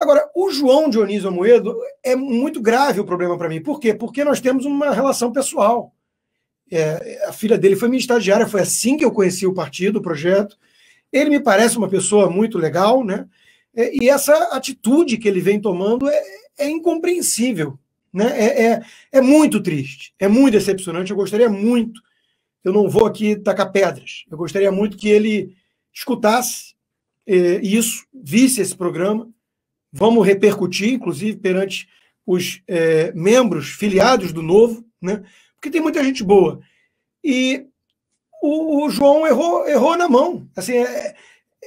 Agora, o João Dionísio Amoedo é muito grave o problema para mim. Por quê? Porque nós temos uma relação pessoal. É, a filha dele foi minha estagiária, foi assim que eu conheci o partido, o projeto. Ele me parece uma pessoa muito legal, né? É, e essa atitude que ele vem tomando é, é incompreensível, né? É, é, é muito triste, é muito decepcionante. Eu gostaria muito, eu não vou aqui tacar pedras, eu gostaria muito que ele escutasse é, isso, visse esse programa Vamos repercutir, inclusive, perante os é, membros filiados do Novo, né? porque tem muita gente boa. E o, o João errou, errou na mão. Assim, é, é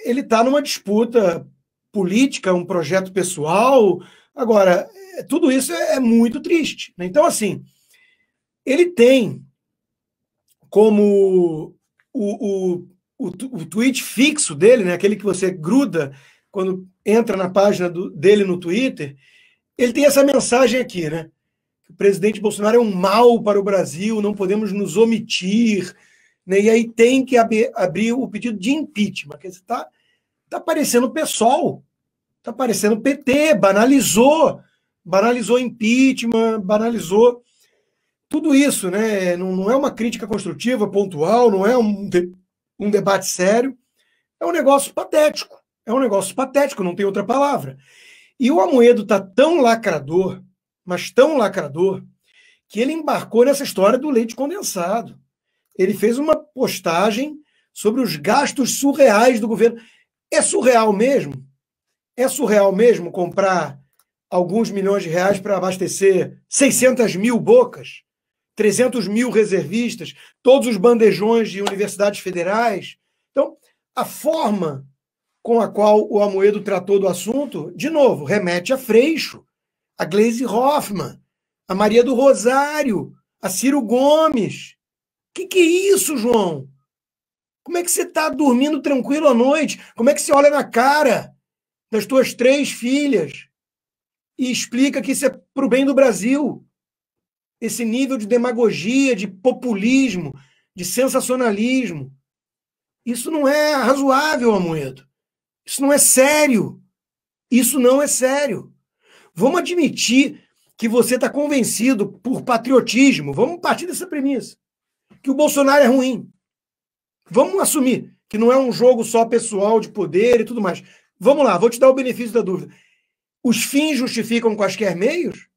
ele está numa disputa política, um projeto pessoal. Agora, é, tudo isso é, é muito triste. Né? Então, assim, ele tem como o, o, o, o tweet fixo dele, né? aquele que você gruda quando entra na página do, dele no Twitter, ele tem essa mensagem aqui, né? O presidente Bolsonaro é um mal para o Brasil, não podemos nos omitir, né? E aí tem que ab abrir o pedido de impeachment. Está tá, tá parecendo o PSOL, tá parecendo o PT, banalizou, banalizou impeachment, banalizou tudo isso, né? Não, não é uma crítica construtiva, pontual, não é um, de, um debate sério, é um negócio patético. É um negócio patético, não tem outra palavra. E o Amoedo está tão lacrador, mas tão lacrador, que ele embarcou nessa história do leite condensado. Ele fez uma postagem sobre os gastos surreais do governo. É surreal mesmo? É surreal mesmo comprar alguns milhões de reais para abastecer 600 mil bocas, 300 mil reservistas, todos os bandejões de universidades federais? Então, a forma com a qual o Amoedo tratou do assunto, de novo, remete a Freixo, a Glaze Hoffman, a Maria do Rosário, a Ciro Gomes. O que, que é isso, João? Como é que você está dormindo tranquilo à noite? Como é que você olha na cara das tuas três filhas e explica que isso é para o bem do Brasil? Esse nível de demagogia, de populismo, de sensacionalismo. Isso não é razoável, Amoedo. Isso não é sério. Isso não é sério. Vamos admitir que você está convencido por patriotismo. Vamos partir dessa premissa. Que o Bolsonaro é ruim. Vamos assumir que não é um jogo só pessoal de poder e tudo mais. Vamos lá, vou te dar o benefício da dúvida. Os fins justificam quaisquer meios?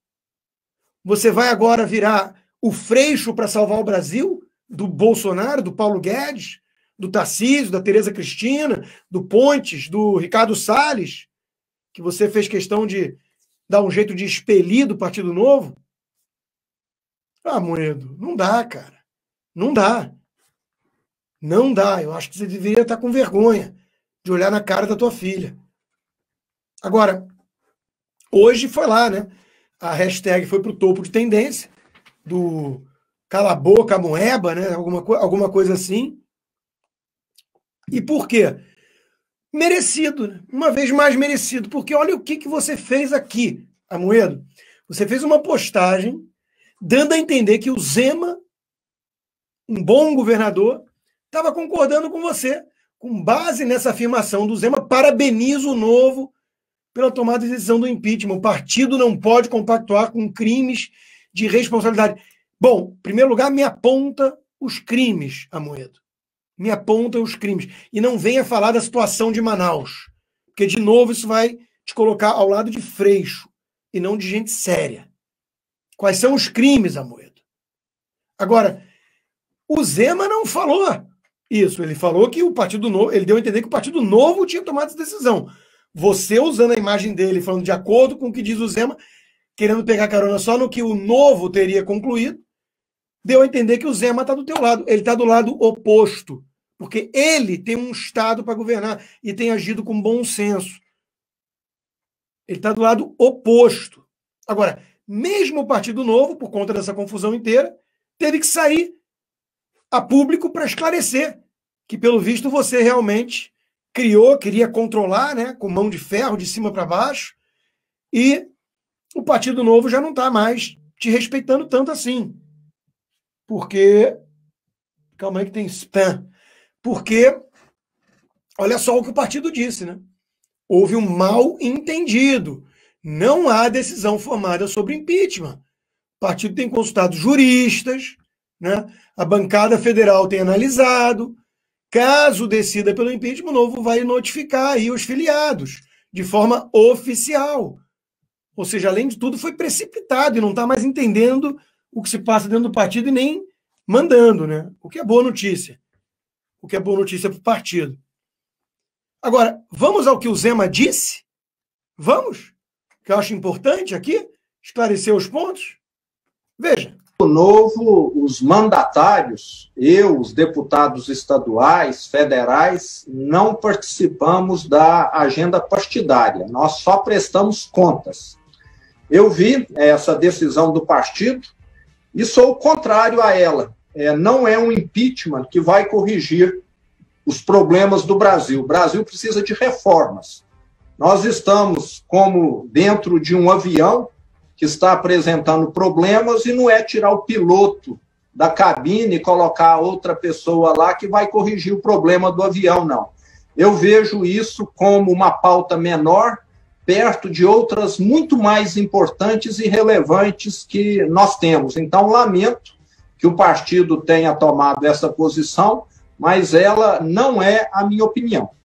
Você vai agora virar o freixo para salvar o Brasil? Do Bolsonaro, do Paulo Guedes? do Tarcísio, da Tereza Cristina, do Pontes, do Ricardo Salles, que você fez questão de dar um jeito de expelir do Partido Novo? Ah, Moedo, não dá, cara. Não dá. Não dá. Eu acho que você deveria estar com vergonha de olhar na cara da tua filha. Agora, hoje foi lá, né? A hashtag foi para o topo de tendência do cala a boca, moeba, né? Alguma, alguma coisa assim. E por quê? Merecido, né? uma vez mais merecido, porque olha o que, que você fez aqui, Amoedo. Você fez uma postagem dando a entender que o Zema, um bom governador, estava concordando com você. Com base nessa afirmação do Zema, parabenizo o novo pela tomada de decisão do impeachment. O partido não pode compactuar com crimes de responsabilidade. Bom, em primeiro lugar, me aponta os crimes, Amoedo me aponta os crimes. E não venha falar da situação de Manaus, porque, de novo, isso vai te colocar ao lado de freixo e não de gente séria. Quais são os crimes, Amoedo? Agora, o Zema não falou isso. Ele falou que o Partido Novo, ele deu a entender que o Partido Novo tinha tomado essa decisão. Você usando a imagem dele, falando de acordo com o que diz o Zema, querendo pegar carona só no que o Novo teria concluído, deu a entender que o Zema está do teu lado. Ele está do lado oposto, porque ele tem um Estado para governar e tem agido com bom senso. Ele está do lado oposto. Agora, mesmo o Partido Novo, por conta dessa confusão inteira, teve que sair a público para esclarecer que, pelo visto, você realmente criou, queria controlar, né, com mão de ferro, de cima para baixo, e o Partido Novo já não está mais te respeitando tanto assim porque. Calma aí que tem spam. Porque, olha só o que o partido disse, né? Houve um mal entendido. Não há decisão formada sobre impeachment. O partido tem consultado juristas, né? a bancada federal tem analisado. Caso decida pelo impeachment, o novo vai notificar aí os filiados de forma oficial. Ou seja, além de tudo, foi precipitado e não está mais entendendo o que se passa dentro do partido e nem mandando, né? O que é boa notícia. O que é boa notícia para o partido. Agora, vamos ao que o Zema disse? Vamos? Que eu acho importante aqui esclarecer os pontos. Veja. O novo, os mandatários, eu, os deputados estaduais, federais, não participamos da agenda partidária. Nós só prestamos contas. Eu vi é, essa decisão do partido, e sou contrário a ela. É, não é um impeachment que vai corrigir os problemas do Brasil. O Brasil precisa de reformas. Nós estamos como dentro de um avião que está apresentando problemas e não é tirar o piloto da cabine e colocar outra pessoa lá que vai corrigir o problema do avião, não. Eu vejo isso como uma pauta menor perto de outras muito mais importantes e relevantes que nós temos. Então, lamento que o partido tenha tomado essa posição, mas ela não é a minha opinião.